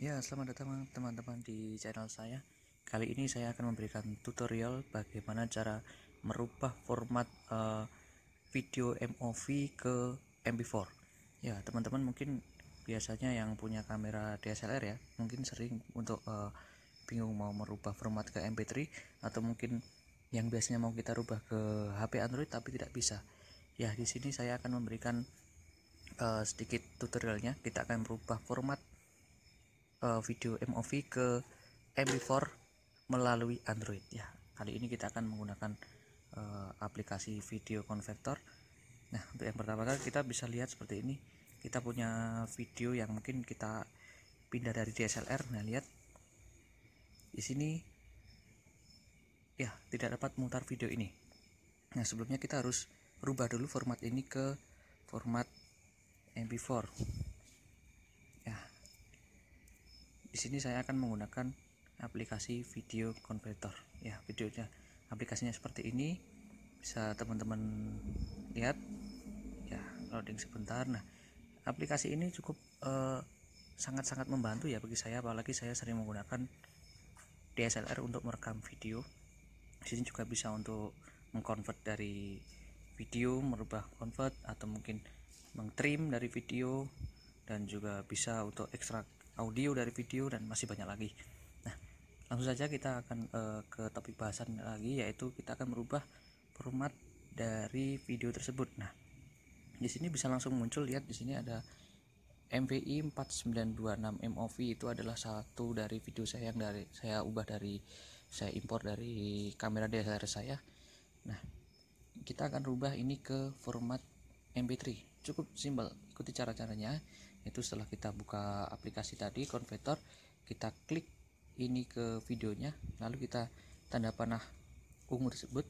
Ya, selamat datang teman-teman di channel saya. Kali ini saya akan memberikan tutorial bagaimana cara merubah format uh, video MOV ke MP4. Ya, teman-teman mungkin biasanya yang punya kamera DSLR ya, mungkin sering untuk uh, bingung mau merubah format ke MP3 atau mungkin yang biasanya mau kita rubah ke HP Android tapi tidak bisa. Ya, di sini saya akan memberikan uh, sedikit tutorialnya. Kita akan merubah format uh, video MOV ke MP4 melalui Android ya. Kali ini kita akan menggunakan uh, aplikasi video converter. Nah, untuk yang pertama kali kita bisa lihat seperti ini. Kita punya video yang mungkin kita pindah dari DSLR. Nah, lihat di sini ya, tidak dapat memutar video ini. Nah, sebelumnya kita harus rubah dulu format ini ke format MP4 di sini saya akan menggunakan aplikasi video converter ya videonya aplikasinya seperti ini bisa teman-teman lihat ya loading sebentar nah aplikasi ini cukup eh, sangat-sangat eh, membantu ya bagi saya apalagi saya sering menggunakan DSLR untuk merekam video di sini juga bisa untuk mengkonvert dari video merubah convert atau mungkin mengtrim dari video dan juga bisa untuk ekstrak audio dari video dan masih banyak lagi nah langsung saja kita akan uh, ke topik bahasan lagi yaitu kita akan merubah format dari video tersebut nah di sini bisa langsung muncul lihat di sini ada MVI 4926 MOV itu adalah satu dari video saya yang dari saya ubah dari saya impor dari kamera DSLR saya. Nah, kita akan rubah ini ke format MP3. Cukup simpel, ikuti cara-caranya itu setelah kita buka aplikasi tadi konverter kita klik ini ke videonya lalu kita tanda panah ungu tersebut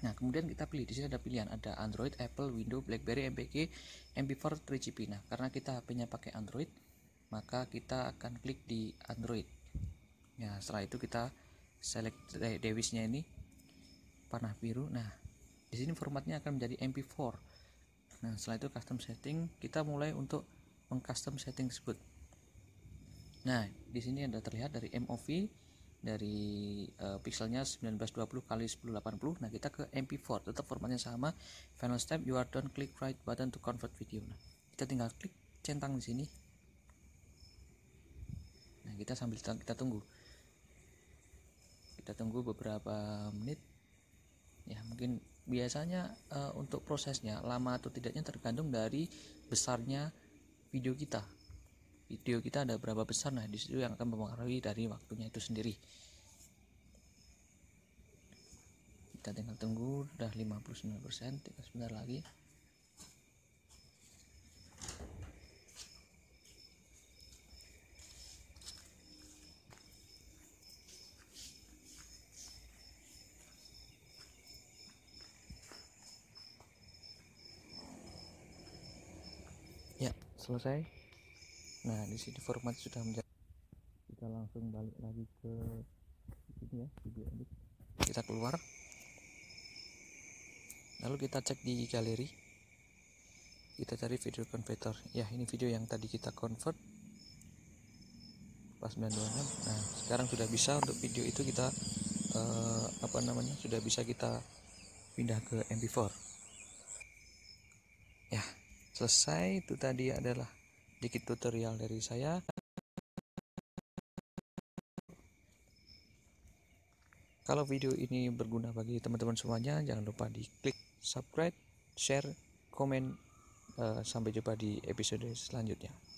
nah kemudian kita pilih di sini ada pilihan ada Android Apple Windows BlackBerry MPG MP4 3GP nah karena kita HP-nya pakai Android maka kita akan klik di Android nah setelah itu kita select device-nya ini panah biru nah di sini formatnya akan menjadi MP4 nah setelah itu custom setting kita mulai untuk mengcustom setting tersebut nah di sini ada terlihat dari MOV dari uh, pixelnya 1920 kali 1080 nah kita ke MP4 tetap formatnya sama final step you are done click right button to convert video nah kita tinggal klik centang di sini nah kita sambil kita tunggu kita tunggu beberapa menit ya mungkin biasanya uh, untuk prosesnya lama atau tidaknya tergantung dari besarnya video kita video kita ada berapa besar nah disitu yang akan mempengaruhi dari waktunya itu sendiri kita tinggal tunggu udah 59% tinggal sebentar lagi selesai nah di sini format sudah menjadi kita langsung balik lagi ke ini ya video edit kita keluar lalu kita cek di galeri kita cari video converter ya ini video yang tadi kita convert pas 926 nah sekarang sudah bisa untuk video itu kita eh, apa namanya sudah bisa kita pindah ke mp4 selesai itu tadi adalah sedikit tutorial dari saya kalau video ini berguna bagi teman-teman semuanya jangan lupa di klik subscribe share komen eh, sampai jumpa di episode selanjutnya